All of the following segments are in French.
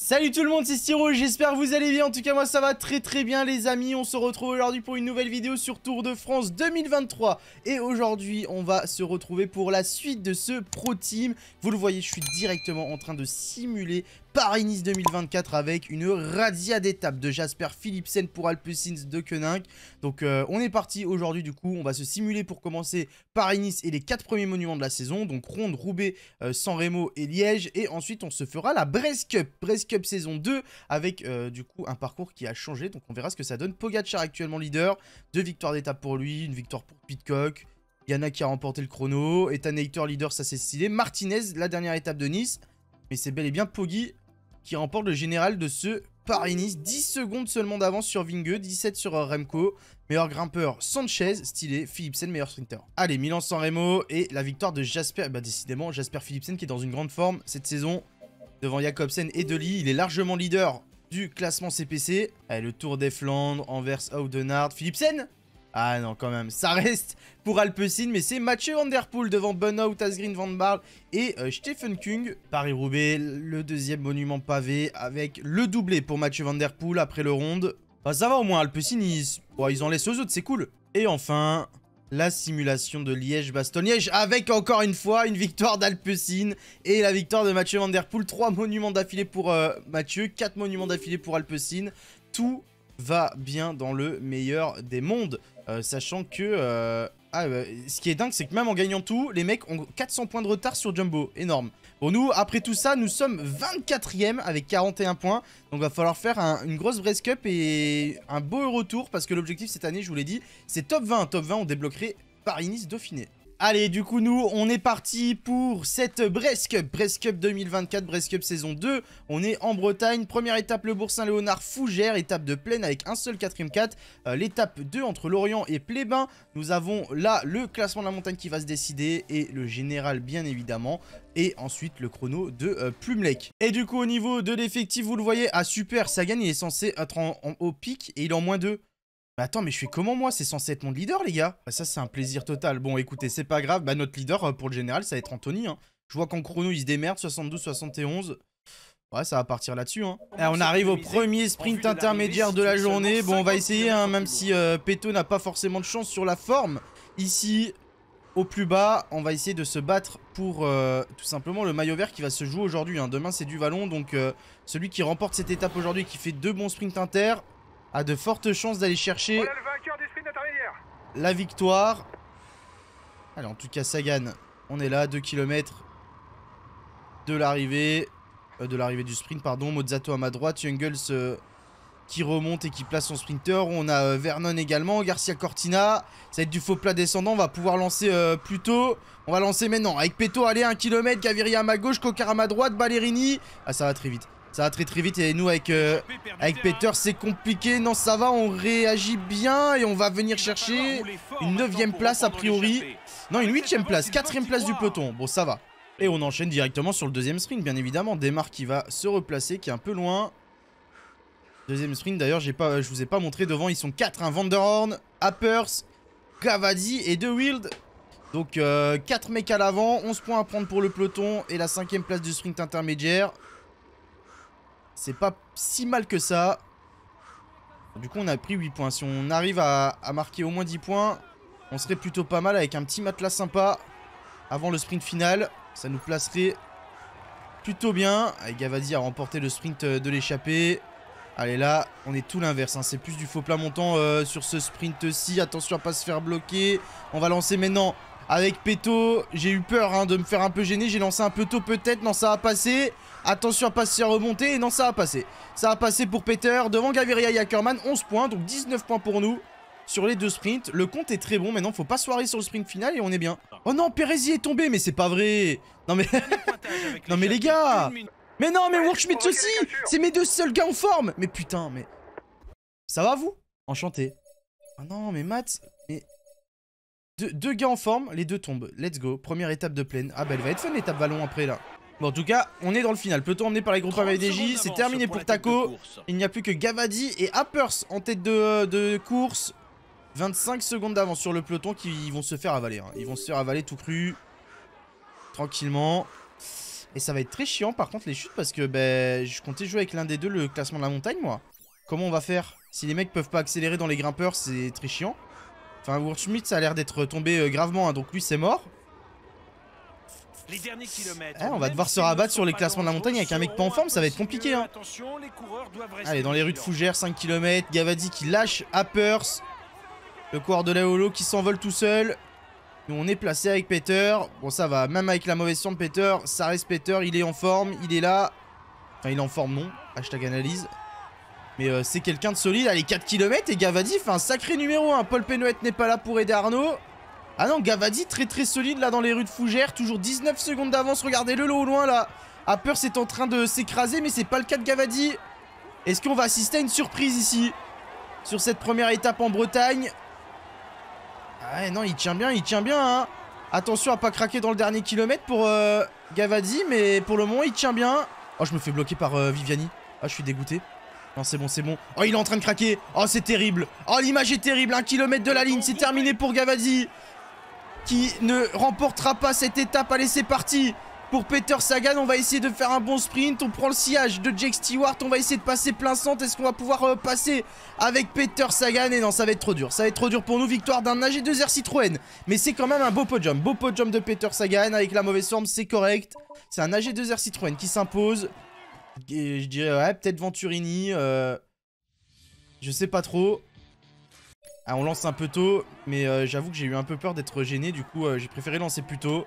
Salut tout le monde, c'est Styro, j'espère que vous allez bien, en tout cas moi ça va très très bien les amis, on se retrouve aujourd'hui pour une nouvelle vidéo sur Tour de France 2023 et aujourd'hui on va se retrouver pour la suite de ce Pro Team, vous le voyez je suis directement en train de simuler Paris-Nice 2024 avec une radia d'étapes de Jasper Philipsen pour Alpecins de Koenig. Donc euh, on est parti aujourd'hui du coup, on va se simuler pour commencer Paris-Nice et les quatre premiers monuments de la saison. Donc Ronde, Roubaix, euh, San Remo et Liège. Et ensuite on se fera la Brest Cup, Brest Cup saison 2 avec euh, du coup un parcours qui a changé. Donc on verra ce que ça donne. Pogacar actuellement leader, deux victoires d'étape pour lui, une victoire pour Pitcock. Yana qui a remporté le chrono, Ethan Hector leader, ça c'est stylé. Martinez, la dernière étape de Nice, mais c'est bel et bien Poggy qui remporte le général de ce Paris-Nice. 10 secondes seulement d'avance sur Vingue, 17 sur Remco. Meilleur grimpeur, Sanchez, stylé, Philipsen, meilleur sprinter. Allez, Milan San Remo et la victoire de Jasper. Bah décidément, Jasper Philipsen qui est dans une grande forme cette saison devant Jacobsen et Deli. Il est largement leader du classement CPC. Allez, le Tour des Flandres, Anvers, Oudenard. Philipsen ah non, quand même. Ça reste pour Alpecin, mais c'est Mathieu Van Der Poel devant Burnout, Asgreen Van Barl et euh, Stephen Kung. Paris-Roubaix, le deuxième monument pavé avec le doublé pour Mathieu Van Poel après le ronde. Bah, ça va au moins, Alpecin, ils... ils en laissent aux autres, c'est cool. Et enfin, la simulation de Liège-Bastogne-Liège avec encore une fois une victoire d'Alpecin et la victoire de Mathieu Van Poel. Trois monuments d'affilée pour euh, Mathieu, quatre monuments d'affilée pour Alpecin. Tout va bien dans le meilleur des mondes. Euh, sachant que... Euh, ah, euh, ce qui est dingue, c'est que même en gagnant tout, les mecs ont 400 points de retard sur Jumbo. Énorme. Bon, nous, après tout ça, nous sommes 24 e avec 41 points. Donc, va falloir faire une grosse brace cup et un beau retour. Parce que l'objectif cette année, je vous l'ai dit, c'est top 20. Top 20, on débloquerait Paris-Nice-Dauphiné. Allez, du coup, nous, on est parti pour cette Brest Cup. Cup 2024, Brest Cup saison 2. On est en Bretagne. Première étape, le Bourg-Saint-Léonard, Fougère. Étape de plaine avec un seul quatrième 4. Euh, l'étape 2 entre Lorient et Plébin. Nous avons là le classement de la montagne qui va se décider et le général, bien évidemment. Et ensuite, le chrono de euh, Plumelec. Et du coup, au niveau de l'effectif, vous le voyez, à ah, Super Sagan, il est censé être en, au pic et il est en moins 2. Mais bah attends, mais je fais comment moi C'est censé être mon leader, les gars bah Ça, c'est un plaisir total. Bon, écoutez, c'est pas grave. Bah, notre leader, euh, pour le général, ça va être Anthony. Hein. Je vois qu'en chrono, il se démerde. 72, 71. Ouais, ça va partir là-dessus. Hein. Eh, on arrive au premier sprint intermédiaire de la journée. Bon, on va essayer, hein, même si euh, Peto n'a pas forcément de chance sur la forme. Ici, au plus bas, on va essayer de se battre pour euh, tout simplement le maillot vert qui va se jouer aujourd'hui. Demain, c'est du vallon. Donc, celui qui remporte cette étape aujourd'hui, qui fait deux bons sprints inter, a de fortes chances d'aller chercher la victoire. Allez, en tout cas, Sagan, on est là, 2 km de l'arrivée. Euh, de l'arrivée du sprint, pardon. Mozzato à ma droite, Jungles euh, qui remonte et qui place son sprinter. On a euh, Vernon également, Garcia Cortina. Ça va être du faux plat descendant, on va pouvoir lancer plus tôt. On va lancer maintenant avec Peto, allez, 1 km, Gaviria à ma gauche, Cocar à ma droite, Ballerini. Ah, ça va très vite. Ça va très très vite et nous avec, euh, avec Peter c'est compliqué. Non ça va, on réagit bien et on va venir chercher une 9 place a priori. Non une 8ème place, 4 place du peloton. Bon ça va. Et on enchaîne directement sur le deuxième sprint bien évidemment. marques qui va se replacer, qui est un peu loin. Deuxième sprint d'ailleurs pas, je vous ai pas montré devant, ils sont 4. Un hein. Vanderhorn, Appers, Cavadi et De Wild. Donc 4 euh, mecs à l'avant, 11 points à prendre pour le peloton et la 5 place du sprint intermédiaire. C'est pas si mal que ça. Du coup, on a pris 8 points. Si on arrive à, marquer au moins 10 points, on serait plutôt pas mal avec un petit matelas sympa avant le sprint final. Ça nous placerait plutôt bien. Avec Gavadi à remporter le sprint euh, de l'échappée. Allez, là, on est tout l'inverse. Hein. C'est plus du faux plat montant euh, sur ce sprint-ci. Attention à pas se faire bloquer. On va lancer maintenant avec Peto. J'ai eu peur hein, de me faire un peu gêner. J'ai lancé un peu tôt peut-être. Non, ça a passé. Attention à pas se remonter. non, ça a passé. Ça a passé pour Peter. Devant Gaviria et Ackerman, 11 points. Donc 19 points pour nous sur les deux sprints. Le compte est très bon. Maintenant, faut pas soirer sur le sprint final et on est bien. Oh non, Perez est tombé. Mais c'est pas vrai. Non, mais... non, mais les gars... Mais non, mais Workschmidt aussi C'est mes deux seuls gars en forme Mais putain, mais... Ça va, vous Enchanté. Oh non, mais Matt deux gars en forme, les deux tombent. Let's go. Première étape de plaine. Ah bah elle va être fun l'étape ballon après là. Bon en tout cas, on est dans le final. Peut-on emmené par les groupes AVDJ, c'est terminé pour, Taco. Il n'y a plus que Gavadi et Appers en tête de, course. 25 secondes d'avance sur le peloton qui vont se faire avaler. Hein. Ils vont se faire avaler tout cru. Tranquillement. Et ça va être très chiant par contre les chutes parce que ben, je comptais jouer avec l'un des deux le classement de la montagne moi. Comment on va faire Si les mecs peuvent pas accélérer dans les grimpeurs c'est très chiant. Enfin, ça a l'air d'être tombé euh, gravement, hein, donc lui, c'est mort. Eh, on va devoir se rabattre sur les classements de la montagne avec un mec pas en forme, ça va être compliqué. Hein. Allez, dans les rues de Fougères, 5 km. Gavadi qui lâche Appers. Le coureur de la qui s'envole tout seul. on est placé avec Peter. Bon, ça va. Même avec la mauvaise forme, Peter, ça reste Peter. Il est en forme, il est là. Enfin, il est en forme, non. Hashtag analyse. Mais euh, c'est quelqu'un de solide. Allez, 4 km et Gavadi fait un sacré numéro. Un Paul Penouette n'est pas là pour aider Arnaud. Ah non, Gavadi très très solide là dans les rues de Fougères. Toujours 19 secondes d'avance. Regardez-le lot au loin là. peur c'est en train de s'écraser mais c'est pas le cas de Gavadi. Est-ce qu'on va assister à une surprise ici Sur cette première étape en Bretagne. Ah ouais, non, il tient bien, il tient bien. Hein. Attention à pas craquer dans le dernier kilomètre pour euh, Gavadi mais pour le moment il tient bien. Oh, je me fais bloquer par euh, Viviani. Ah, je suis dégoûté. Oh, c'est bon, c'est bon. Oh, il est en train de craquer. Oh, c'est terrible. Oh, l'image est terrible. Un kilomètre de la ligne. C'est terminé pour Gavazzi. Qui ne remportera pas cette étape. Allez, c'est parti. Pour Peter Sagan, on va essayer de faire un bon sprint. On prend le sillage de Jake Stewart. On va essayer de passer plein centre. Est-ce qu'on va pouvoir euh, passer avec Peter Sagan Et non, ça va être trop dur. Ça va être trop dur pour nous. Victoire d'un AG2R Citroën. Mais c'est quand même un beau podium. Beau podium de Peter Sagan. Avec la mauvaise forme, c'est correct. C'est un AG2R Citroën qui s'impose je dirais, ouais, peut-être Venturini. Euh, je sais pas trop. Ah, on lance un peu tôt, mais euh, j'avoue que j'ai eu un peu peur d'être gêné, du coup euh, j'ai préféré lancer plus tôt.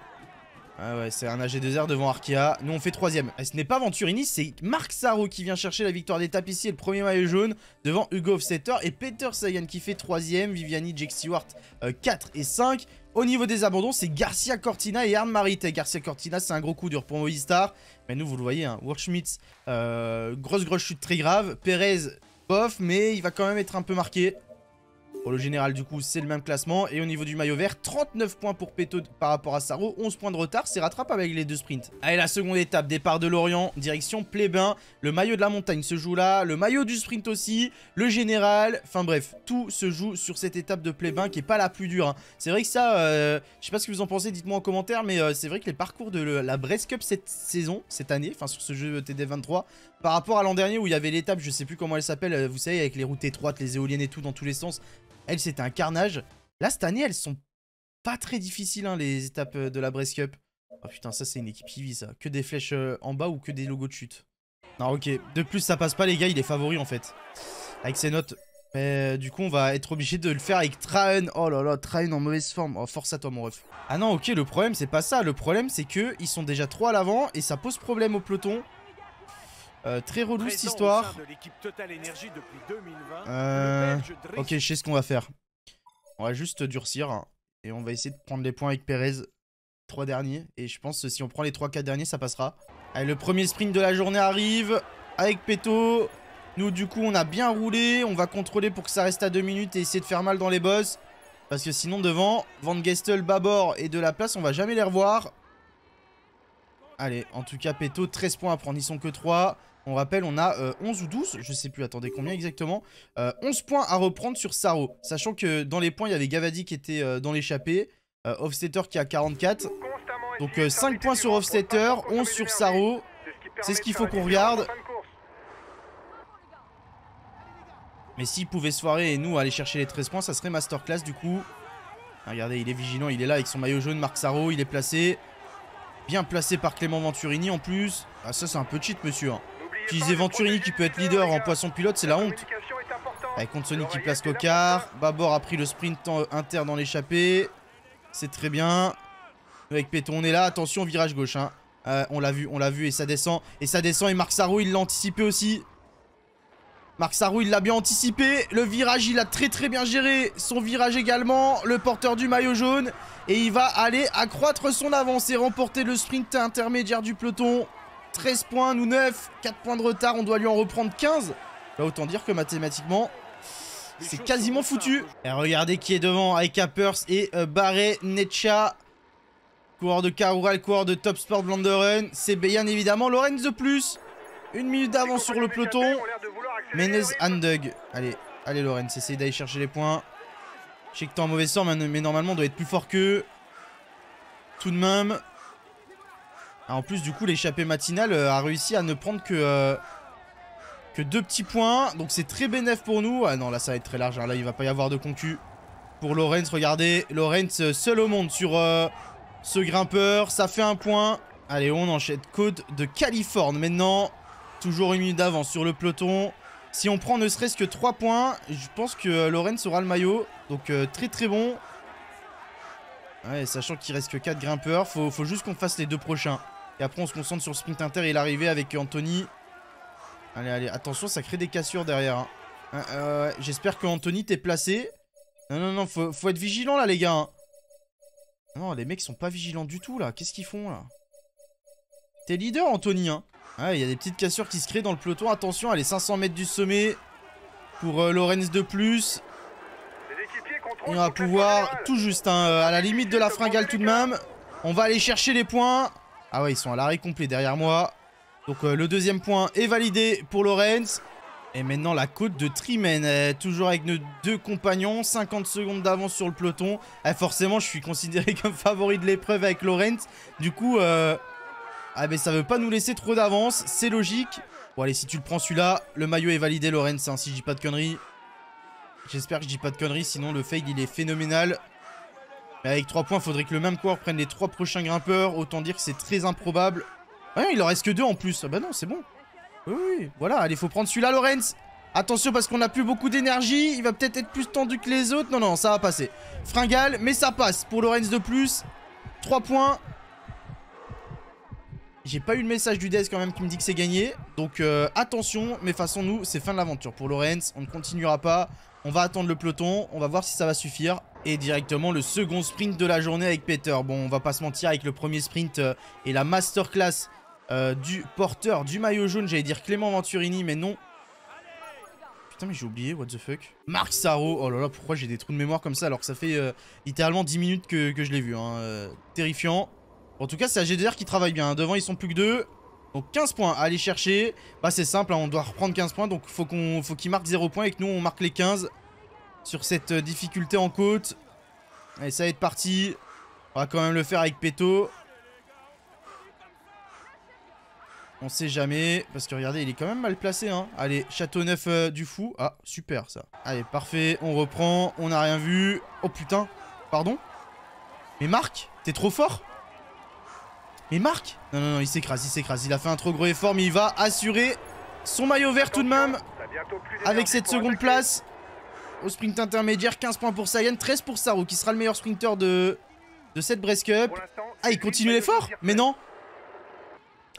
Ah ouais, c'est un AG2R devant Arkea. Nous, on fait troisième. Et ce n'est pas Venturini, c'est Marc Sarro qui vient chercher la victoire des tapissiers, le premier maillot jaune, devant Hugo Offsetter et Peter Sagan qui fait troisième. Viviani, Jake Stewart, 4 euh, et 5. Au niveau des abandons, c'est Garcia Cortina et Arne Marite. Garcia Cortina, c'est un gros coup dur pour Movistar. Mais nous, vous le voyez, hein, euh, grosse grosse chute très grave. Perez, bof, mais il va quand même être un peu marqué. Pour le général, du coup, c'est le même classement. Et au niveau du maillot vert, 39 points pour Peto par rapport à Saro. 11 points de retard, c'est rattrapable avec les deux sprints. Allez, la seconde étape, départ de Lorient, direction Plébin. Le maillot de la montagne se joue là, le maillot du sprint aussi, le général. Enfin bref, tout se joue sur cette étape de Plébin qui est pas la plus dure. Hein. C'est vrai que ça, euh, je sais pas ce que vous en pensez, dites-moi en commentaire. Mais euh, c'est vrai que les parcours de la Brest Cup cette saison, cette année, enfin sur ce jeu TD23, par rapport à l'an dernier où il y avait l'étape, je sais plus comment elle s'appelle, euh, vous savez, avec les routes étroites, les éoliennes et tout dans tous les sens. Elle, c'était un carnage. Là, cette année, elles sont pas très difficiles, hein, les étapes euh, de la Brest Cup. Oh putain, ça, c'est une équipe qui vit, ça. Que des flèches euh, en bas ou que des logos de chute. Non, ok. De plus, ça passe pas, les gars. Il est favori, en fait. Avec ses notes. du coup, on va être obligé de le faire avec Traen. Oh là là, Traen en mauvaise forme. Oh, force à toi, mon ref. Ah non, ok, le problème, c'est pas ça. Le problème, c'est que ils sont déjà trop à l'avant et ça pose problème au peloton. Euh, très relou cette histoire. Euh, ok, je sais ce qu'on va faire. On va juste durcir. Hein, et on va essayer de prendre les points avec Perez. Trois derniers. Et je pense que si on prend les trois quatre derniers, ça passera. Allez, le premier sprint de la journée arrive. Avec Peto. Nous, du coup, on a bien roulé. On va contrôler pour que ça reste à 2 minutes et essayer de faire mal dans les boss. Parce que sinon, devant, Van Gestel, Babor et de la place, on va jamais les revoir. Allez, en tout cas, Peto, 13 points à prendre. Ils sont que 3. On rappelle, on a 11 euh, ou 12, je sais plus, attendez combien exactement. 11 euh, points à reprendre sur Saro. Sachant que dans les points, il y avait Gavadi qui était euh, dans l'échappée. Offsetter qui a 44. Donc 5 points sur Offsetter, 11 sur Saro. C'est ce qu'il faut qu'on regarde. Mais s'il pouvait se et nous aller chercher les 13 points, ça serait masterclass du coup. regardez, il est vigilant, il est là avec son maillot jaune, Marc Saro, il est placé. Bien placé par Clément Venturini en plus. Ah ça c'est un peu cheat monsieur. Hein. Utiliser Venturini qui peut être leader en poisson pilote, c'est la honte. Avec Sonny qui place Cocard. Babor a pris le sprint interne dans l'échappée C'est très bien. Avec Péton, on est là. Attention, virage gauche. Hein. Euh, on l'a vu, on l'a vu et ça descend. Et ça descend et Marc Sarou il l'a anticipé aussi. Marc Sarou il l'a bien anticipé. Le virage, il a très très bien géré. Son virage également, le porteur du maillot jaune. Et il va aller accroître son avance et remporter le sprint intermédiaire du peloton. 13 points, nous 9. 4 points de retard, on doit lui en reprendre 15. Bah, autant dire que mathématiquement, c'est quasiment foutu. Et regardez qui est devant avec Capers et euh, Barret, Necha. Coureur de Carural, coureur de Top Sport Blanderen. C'est bien évidemment. Lorenz de plus. Une minute d'avance sur le peloton. Menez Handug. Allez, allez Lorenz, essaye d'aller chercher les points. Je sais que t'es en mauvais sort, mais, mais normalement on doit être plus fort qu'eux. Tout de même, ah, en plus, du coup, l'échappée matinale euh, a réussi à ne prendre que, euh, que deux petits points. Donc, c'est très bénéf pour nous. Ah non, là, ça va être très large. Hein. Là, il va pas y avoir de concu pour Lorenz. Regardez, Lorenz euh, seul au monde sur ce grimpeur. Ça fait un point. Allez, on enchaîne. Côte de Californie maintenant. Toujours une minute d'avance sur le peloton. Si on prend ne serait-ce que trois points, je pense que Lorenz aura le maillot. Donc, très très bon. sachant qu'il reste que 4 grimpeurs, Il faut juste qu'on fasse les deux prochains. Et après, on se concentre sur le sprint inter et l'arrivée avec Anthony. Allez, allez, attention, ça crée des cassures derrière. Hein. J'espère que Anthony t'es placé. Non, non, non, faut, être vigilant là, les gars. Hein. Non, les mecs sont pas vigilants du tout là. Qu'est-ce qu'ils font là T'es leader, Anthony. il hein. y a des petites cassures qui se créent dans le peloton. Attention, allez, 500 mètres du sommet pour euh, Lorenz de plus. on va pouvoir tout juste euh, à la limite de la fringale tout de même. On va aller chercher les points. Ah ouais, ils sont à l'arrêt complet derrière moi. Donc euh, le deuxième point est validé pour Lorenz. Et maintenant la côte de Trimen, toujours avec nos deux compagnons, 50 secondes d'avance sur le peloton. Eh, forcément, je suis considéré comme favori de l'épreuve avec Lorenz. Du coup, euh, ah, mais ça veut pas nous laisser trop d'avance, c'est logique. Bon allez, si tu le prends celui-là, le maillot est validé Lorenz, hein, si je dis pas de conneries. J'espère que je dis pas de conneries, sinon le fake, il est phénoménal avec 3 points, faudrait que le même corps prenne les 3 prochains grimpeurs. Autant dire que c'est très improbable. il en reste que 2 en plus. Ah bah non, c'est bon. Oui, oui, voilà. Allez, faut prendre celui-là, Lorenz. Attention parce qu'on n'a plus beaucoup d'énergie. Il va peut-être être plus tendu que les autres. Non, non, ça va passer. Fringale, mais ça passe pour Lorenz de plus. 3 points. J'ai pas eu le message du Dez quand même qui me dit que c'est gagné. Donc euh, attention, mais façon nous, c'est fin de l'aventure pour Lorenz. On ne continuera pas. On va attendre le peloton. On va voir si ça va suffire. Et directement le second sprint de la journée avec Peter. Bon, on va pas se mentir avec le premier sprint euh, et la masterclass euh, du porteur du maillot jaune. J'allais dire Clément Venturini, mais non. Putain, mais j'ai oublié, what the fuck. Marc Sarro, oh là là, pourquoi j'ai des trous de mémoire comme ça alors que ça fait euh, littéralement 10 minutes que, je l'ai vu. Hein. terrifiant. En tout cas, c'est ag GDR qui travaille bien. Hein. Devant, ils sont plus que deux. Donc 15 points à aller chercher. Bah c'est simple, hein, on doit reprendre 15 points. Donc faut qu'on faut qu'ils marquent 0 points et que nous on marque les 15 sur cette euh, difficulté en côte. Allez, ça va être parti. On va quand même le faire avec Peto. On sait jamais. Parce que regardez, il est quand même mal placé. Hein. Allez, château neuf euh, du fou. Ah, super ça. Allez, parfait. On reprend. On n'a rien vu. Oh putain. Pardon Mais Marc, t'es trop fort Mais Marc Non, non, non, il s'écrase, il s'écrase. Il a fait un trop gros effort, mais il va assurer son maillot vert tout de même. Avec cette seconde place. Au sprint intermédiaire, 15 points pour Sayan, 13 pour Saru qui sera le meilleur sprinter de, de cette Brest Cup. Ah, il continue l'effort Mais non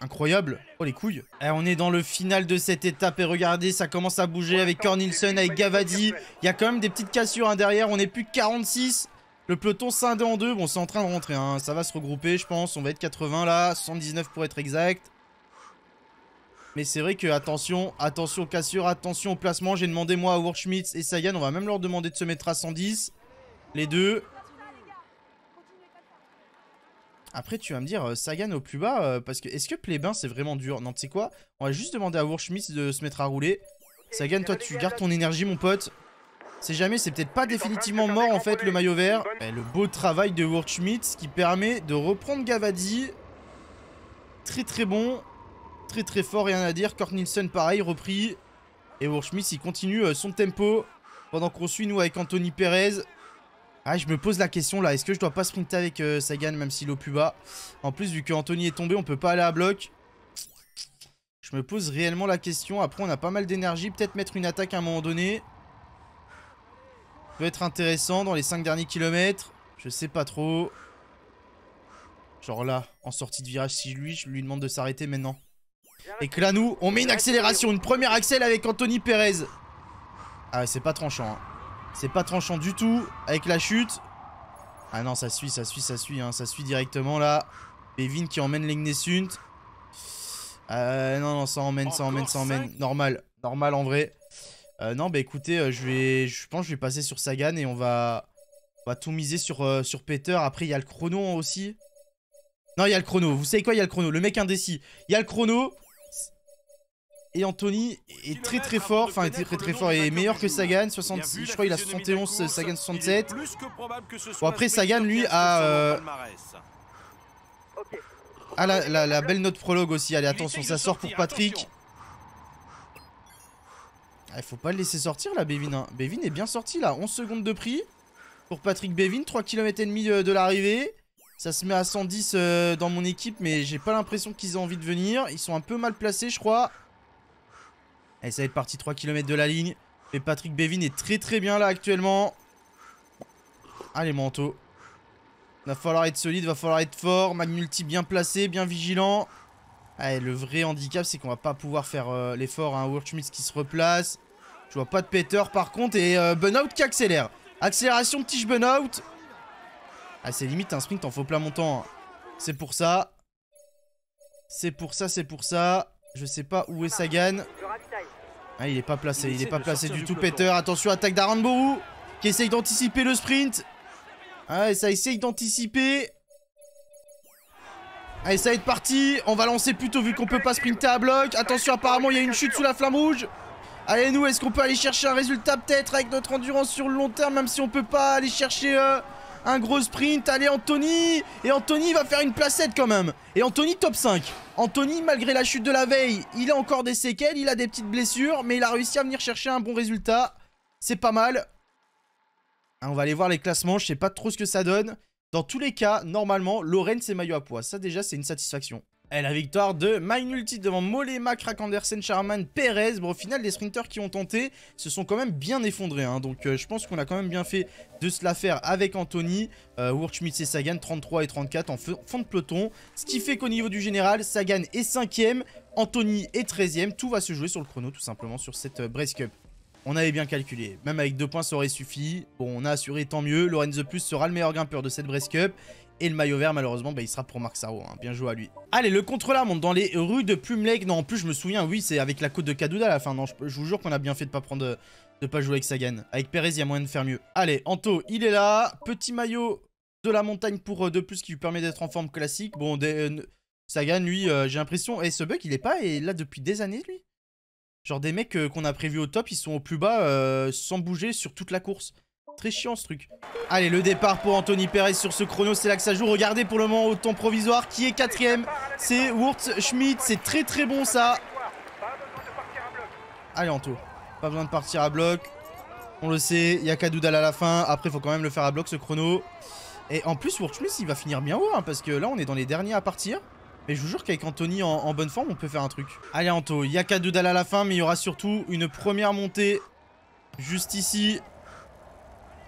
Incroyable Oh les couilles eh, On est dans le final de cette étape et regardez, ça commence à bouger avec Cornilson, avec Gavadi. Il y a quand même des petites cassures hein, derrière, on est plus que 46. Le peloton scindé en deux, bon c'est en train de rentrer, hein. ça va se regrouper je pense, on va être 80 là, 79 pour être exact. Mais c'est vrai que, attention, attention cassure, attention au placement. J'ai demandé moi à Wurschmitz et Sagan. on va même leur demander de se mettre à 110. Les deux. Après, tu vas me dire, euh, Sagan au plus bas, euh, parce que est-ce que Plébin, c'est vraiment dur Non, tu sais quoi On va juste demander à Wurschmitz de se mettre à rouler. Sagan, toi, tu gardes ton énergie, mon pote. C'est jamais, c'est peut-être pas définitivement mort, en fait, le maillot vert. Eh, le beau travail de Wurschmitz qui permet de reprendre Gavadi. Très, très bon très très fort, rien à dire. Kurt Nielsen, pareil, repris. Et Wurschmidt, il continue euh, son tempo. Pendant qu'on suit, nous, avec Anthony Perez. Ah, je me pose la question, là. Est-ce que je dois pas sprinter avec euh, Sagan, même s'il est au plus bas En plus, vu que Anthony est tombé, on peut pas aller à bloc. Je me pose réellement la question. Après, on a pas mal d'énergie. Peut-être mettre une attaque à un moment donné. peut être intéressant dans les 5 derniers kilomètres. Je sais pas trop. Genre là, en sortie de virage, si lui, je lui demande de s'arrêter maintenant. Et que là, nous, on met une accélération, une première accélération avec Anthony Perez. Ah c'est pas tranchant. Hein. C'est pas tranchant du tout avec la chute. Ah non, ça suit, ça suit, ça suit. Hein. Ça suit directement là. Bevin qui emmène l'Egnesunt. Euh, non, non, ça emmène, ça emmène, ça emmène. Normal, normal en vrai. Euh, non, bah écoutez, euh, je vais, je pense que je vais passer sur Sagan et on va, on va tout miser sur, euh, sur Peter. Après, il y a le chrono aussi. Non, il y a le chrono. Vous savez quoi, il y a le chrono. Le mec indécis. Il y a le chrono. Et Anthony est très très hein, fort, enfin très très fort, et meilleur que Sagan, 66, je crois il a 71, Sagan 67. Bon après Sagan lui a... Euh, ah la, belle note prologue aussi, allez attention ça sort pour Patrick. Ah, il faut pas le laisser sortir là Bevin hein. Bevin Bévin est bien sorti là, 11 secondes de prix pour Patrick Bevin, 3 km et demi euh, de l'arrivée. Ça se met à 110 euh, dans mon équipe mais j'ai pas l'impression qu'ils aient envie de venir, ils sont un peu mal placés je crois. Allez, ça va être parti 3 km de la ligne. Et Patrick Bevin est très très bien là actuellement. Allez, manteau. Va falloir être solide, va falloir être fort. multi bien placé, bien vigilant. Allez, le vrai handicap, c'est qu'on va pas pouvoir faire euh, L'effort à un hein. Wurtschmitz qui se replace. Je vois pas de péteur par contre. Et euh, Bunout qui accélère. Accélération de Tige Bunout. Ah, c'est limite un sprint en faux plat montant. Hein. C'est pour ça. C'est pour ça, c'est pour ça. Je sais pas où est Sagan. Ah, il est pas placé, il, est pas placé du, tout peter. Attention, attaque d'Aranbourou qui essaye d'anticiper le sprint. Ah, ça essaye d'anticiper. Allez, ah, ça va être parti. On va lancer plutôt vu qu'on peut pas sprinter à bloc. Attention, apparemment, il y a une chute sous la flamme rouge. Allez, ah, nous, est-ce qu'on peut aller chercher un résultat peut-être avec notre endurance sur le long terme, même si on peut pas aller chercher euh, un gros sprint. Allez, Anthony. Et Anthony va faire une placette quand même. Et Anthony, top 5. Anthony, malgré la chute de la veille, il a encore des séquelles. Il a des petites blessures. Mais il a réussi à venir chercher un bon résultat. C'est pas mal. Hein, on va aller voir les classements. Je sais pas trop ce que ça donne. Dans tous les cas, normalement, Lorraine, c'est maillot à poids. Ça, déjà, c'est une satisfaction. Et la victoire de Mainulti devant Molema, Krak Andersen, Charman, Perez. Bon, au final, les sprinters qui ont tenté se sont quand même bien effondrés. Hein. Donc, euh, je pense qu'on a quand même bien fait de se la faire avec Anthony, euh, et Sagan, 33 et 34 en fond de peloton. Ce qui fait qu'au niveau du général, Sagan est 5ème, Anthony est 13ème. Tout va se jouer sur le chrono, tout simplement, sur cette euh, Cup. On avait bien calculé. Même avec deux points, ça aurait suffi. Bon, on a assuré, tant mieux. Lorenzo Plus sera le meilleur grimpeur de cette Breast Cup. Et le maillot vert, malheureusement, bah, il sera pour Marc Saro. Hein. Bien joué à lui. Allez, le contre-la monte dans les rues de Plume Non, en plus, je me souviens, oui, c'est avec la côte de Kadouda à la fin. Non, je, vous jure qu'on a bien fait de pas prendre... De pas jouer avec Sagan. Avec Perez, il y a moyen de faire mieux. Allez, Anto, il est là. Petit maillot de la montagne pour 2 euh, plus qui lui permet d'être en forme classique. Bon, euh, Sagan, lui, euh, j'ai l'impression... Et ce bug, il est pas et là depuis des années, lui. Genre des mecs qu'on a prévus au top, ils sont au plus bas sans bouger sur toute la course. Très chiant ce truc. Allez, le départ pour Anthony Perez sur ce chrono, c'est là que ça joue. Regardez pour le moment au temps provisoire qui est quatrième. C'est Wurtz Schmidt, c'est très très bon ça. Allez Anto, pas besoin de partir à bloc. On le sait, il y a Kadoudal à la fin. Après, il faut quand même le faire à bloc ce chrono. Et en plus, Wurtz Schmidt, il va finir bien haut hein, parce que là, on est dans les derniers à partir. Mais je vous jure qu'avec Anthony en, bonne forme, on peut faire un truc. Allez Anto, il y a Kadoudal à la fin, mais il y aura surtout une première montée juste ici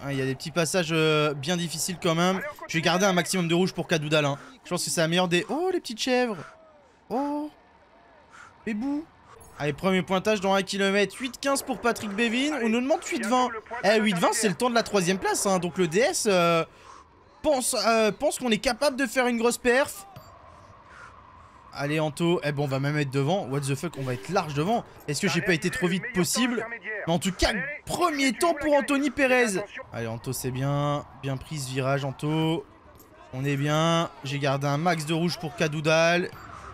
Hein, il y a des petits passages euh, bien difficiles quand même. Je vais garder un maximum de rouge pour Kadoudal. Hein. Je pense que c'est la meilleure des... Oh, les petites chèvres Oh Les bouts Allez, premier pointage dans 1 km. 8-15 pour Patrick Bévin. On nous demande 8-20. Eh, 8-20, c'est le temps de la troisième place. Hein. Donc le DS euh, pense, euh, pense qu'on est capable de faire une grosse perf. Allez Anto, eh bon, on va même être devant, what the fuck, on va être large devant. Est-ce que j'ai pas été trop vite possible Mais en tout cas, premier temps pour Anthony Perez Allez Anto c'est bien, bien pris ce virage Anto. On est bien, j'ai gardé un max de rouge pour Cadoudal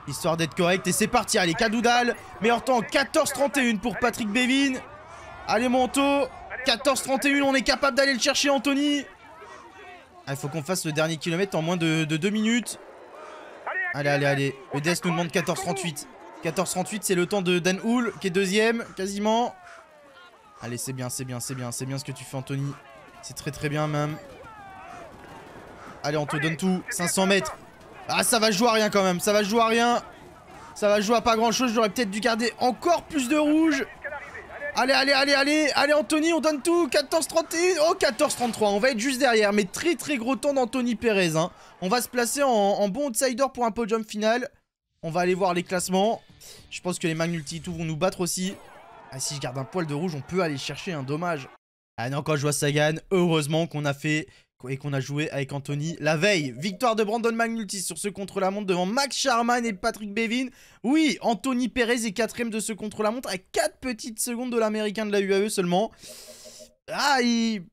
Histoire d'être correct et c'est parti, allez Kadoudal Meilleur temps 14-31 pour Patrick Bevin. Allez mon Anto 14-31, on est capable d'aller le chercher Anthony ah, Il faut qu'on fasse le dernier kilomètre en moins de, de 2 minutes Allez, allez, allez. Le nous demande 14-38. 14 c'est le temps de Dan Hull, qui est deuxième, quasiment. Allez, c'est bien, c'est bien, c'est bien. C'est bien ce que tu fais, Anthony. C'est très, très bien, même. Allez, on te donne tout. 500 mètres. Ah, ça va jouer à rien, quand même. Ça va jouer à rien. Ça va jouer à pas grand-chose. J'aurais peut-être dû garder encore plus de rouge. Allez, allez, allez, allez, allez Anthony, on donne tout 14-31, oh 14-33, on va être juste derrière Mais très très gros temps d'Anthony Perez hein. On va se placer en, bon outsider pour un podium final On va aller voir les classements Je pense que les Magnulti et tout vont nous battre aussi Ah si je garde un poil de rouge, on peut aller chercher, un hein. dommage Ah non, quand je vois Sagan, heureusement qu'on a fait et qu'on a joué avec Anthony la veille. Victoire de Brandon Magnutis sur ce contre-la-montre devant Max Charman et Patrick Bevin. Oui, Anthony Perez est quatrième de ce contre-la-montre à 4 petites secondes de l'américain de la UAE seulement. Ah, il...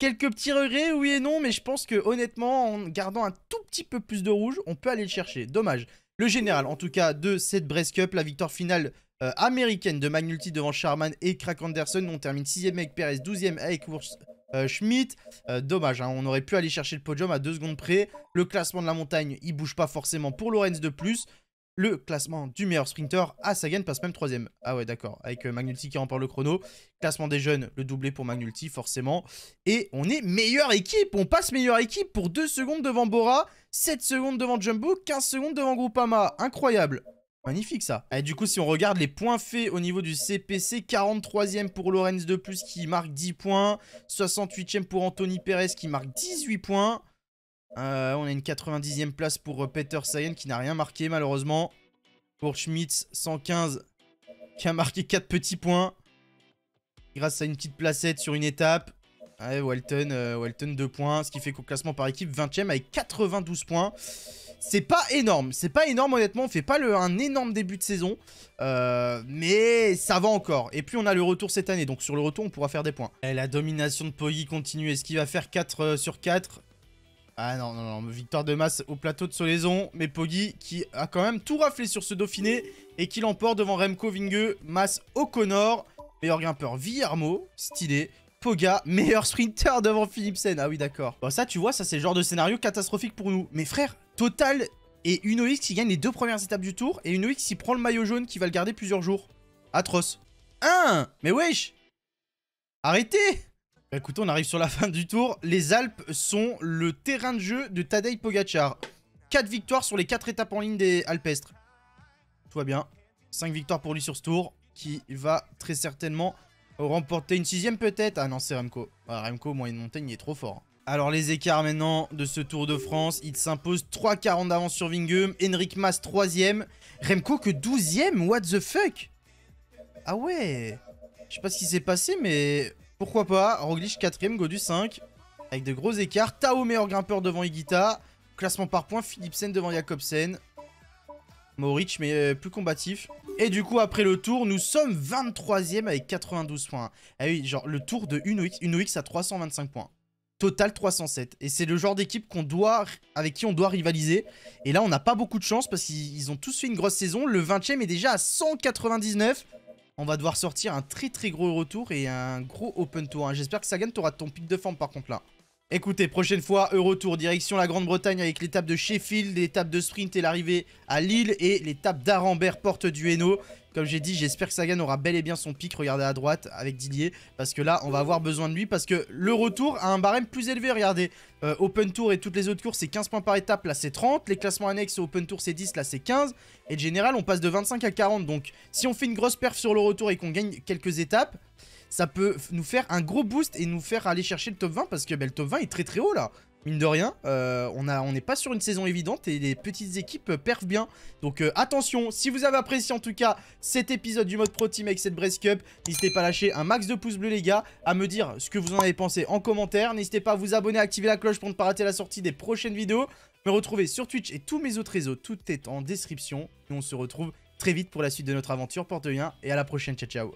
Quelques petits regrets, oui et non, mais je pense que honnêtement, en gardant un tout petit peu plus de rouge, on peut aller le chercher. Dommage. Le général, en tout cas, de cette Brest Cup, la victoire finale euh, américaine de Magnulti devant Charman et Crack Anderson. On termine 6ème avec Perez, 12ème avec euh, Schmidt. Euh, dommage, hein, on aurait pu aller chercher le podium à 2 secondes près. Le classement de la montagne, il bouge pas forcément pour Lorenz de plus. Le classement du meilleur sprinter à Sagan passe même troisième. Ah ouais, d'accord. Avec euh, Magnulti qui remporte le chrono. Classement des jeunes, le doublé pour Magnulti, forcément. Et on est meilleure équipe. On passe meilleure équipe pour 2 secondes devant Bora, 7 secondes devant Jumbo, 15 secondes devant Groupama. Incroyable. Magnifique ça. Et du coup, si on regarde les points faits au niveau du CPC, 43e pour Lorenz de plus qui marque 10 points, 68e pour Anthony Perez qui marque 18 points. Euh, on a une 90e place pour euh, Peter Sayen, qui n'a rien marqué malheureusement. Pour Schmitz, 115 qui a marqué 4 petits points grâce à une petite placette sur une étape. Walton, euh, Walton 2 points, ce qui fait qu'au classement par équipe, 20 e avec 92 points. C'est pas énorme, c'est pas énorme honnêtement, on fait pas le, un énorme début de saison, euh, mais ça va encore. Et puis on a le retour cette année, donc sur le retour on pourra faire des points. Et eh, la domination de Poggi continue, est-ce qu'il va faire 4 euh, sur 4 ah non, non, non, victoire de masse au plateau de Solaison, mais Poggi qui a quand même tout raflé sur ce Dauphiné et qui l'emporte devant Remco Vingueux, masse au Connor, meilleur grimpeur Villarmo, stylé, Poga, meilleur sprinter devant Philipsen. Ah oui, d'accord. Bon, bah, ça, tu vois, ça, c'est le genre de scénario catastrophique pour nous. Mais frère, total et Unoix, qui gagnent les deux premières étapes du tour et Unoix, qui prend le maillot jaune qui va le garder plusieurs jours. Atroce. Hein Mais wesh Arrêtez bah, Écoutez, on arrive sur la fin du tour. Les Alpes sont le terrain de jeu de Tadej Pogacar. 4 victoires sur les 4 étapes en ligne des Alpestres. Tout va bien. 5 victoires pour lui sur ce tour qui va très certainement Remporter une sixième peut-être Ah non, c'est Remco. Ah, Remco, moyenne montagne, il est trop fort. Alors les écarts maintenant de ce Tour de France, il s'impose 3,40 d'avance sur Vingum, Henrik Maas, 3 Remco que 12ème, what the fuck Ah ouais Je sais pas ce qui s'est passé mais pourquoi pas, Roglic 4ème, Godu 5, avec de gros écarts, Tao meilleur grimpeur devant Igita, classement par points, Philipsen devant Jacobsen, Maurice mais euh, plus combatif. Et du coup, après le tour, nous sommes 23ème avec 92 points. Ah oui, genre le tour de Unox. X à 325 points. Total 307. Et c'est le genre d'équipe qu'on doit, avec qui on doit rivaliser. Et là, on n'a pas beaucoup de chance parce qu'ils ont tous fait une grosse saison. Le 20ème est déjà à 199. On va devoir sortir un très très gros retour et un gros open tour. Hein. J'espère que Sagan, t'auras ton pic de forme par contre là. Écoutez, prochaine fois, Tour direction la Grande-Bretagne avec l'étape de Sheffield, l'étape de sprint et l'arrivée à Lille et l'étape d'Arambert, porte du Hainaut. Comme j'ai dit, j'espère que Sagan aura bel et bien son pic, regardez à droite, avec Didier, parce que là, on va avoir besoin de lui, parce que le retour a un barème plus élevé, regardez. Euh, open Tour et toutes les autres courses, c'est 15 points par étape, là c'est 30, les classements annexes Open Tour c'est 10, là c'est 15, et de général, on passe de 25 à 40, donc si on fait une grosse perf sur le retour et qu'on gagne quelques étapes, ça peut nous faire un gros boost et nous faire aller chercher le top 20 parce que ben, le top 20 est très très haut là. Mine de rien, euh, on n'est pas sur une saison évidente et les petites équipes euh, perdent bien. Donc euh, attention, si vous avez apprécié en tout cas cet épisode du mode Pro Team avec cette Breast Cup, n'hésitez pas à lâcher un max de pouces bleus les gars, à me dire ce que vous en avez pensé en commentaire. N'hésitez pas à vous abonner, à activer la cloche pour ne pas rater la sortie des prochaines vidéos. Me retrouver sur Twitch et tous mes autres réseaux, tout est en description. Et on se retrouve très vite pour la suite de notre aventure. Porte bien et à la prochaine. Ciao, ciao.